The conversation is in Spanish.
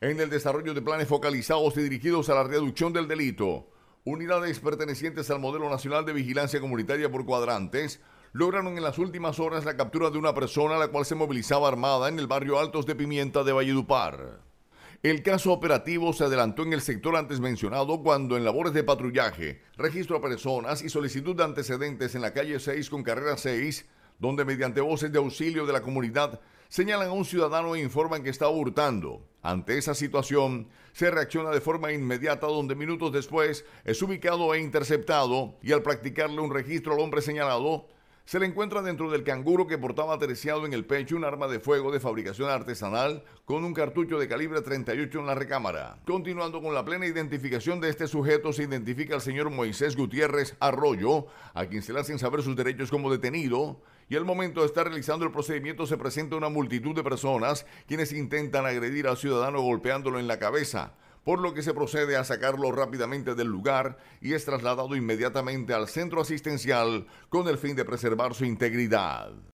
en el desarrollo de planes focalizados y dirigidos a la reducción del delito. Unidades pertenecientes al Modelo Nacional de Vigilancia Comunitaria por Cuadrantes lograron en las últimas horas la captura de una persona a la cual se movilizaba armada en el barrio Altos de Pimienta de Valledupar. El caso operativo se adelantó en el sector antes mencionado cuando en labores de patrullaje, registro a personas y solicitud de antecedentes en la calle 6 con carrera 6, donde mediante voces de auxilio de la comunidad señalan a un ciudadano e informan que está hurtando. Ante esa situación, se reacciona de forma inmediata donde minutos después es ubicado e interceptado y al practicarle un registro al hombre señalado, se le encuentra dentro del canguro que portaba atericiado en el pecho un arma de fuego de fabricación artesanal con un cartucho de calibre 38 en la recámara. Continuando con la plena identificación de este sujeto, se identifica al señor Moisés Gutiérrez Arroyo, a quien se le hacen saber sus derechos como detenido, y al momento de estar realizando el procedimiento se presenta una multitud de personas quienes intentan agredir al ciudadano golpeándolo en la cabeza por lo que se procede a sacarlo rápidamente del lugar y es trasladado inmediatamente al centro asistencial con el fin de preservar su integridad.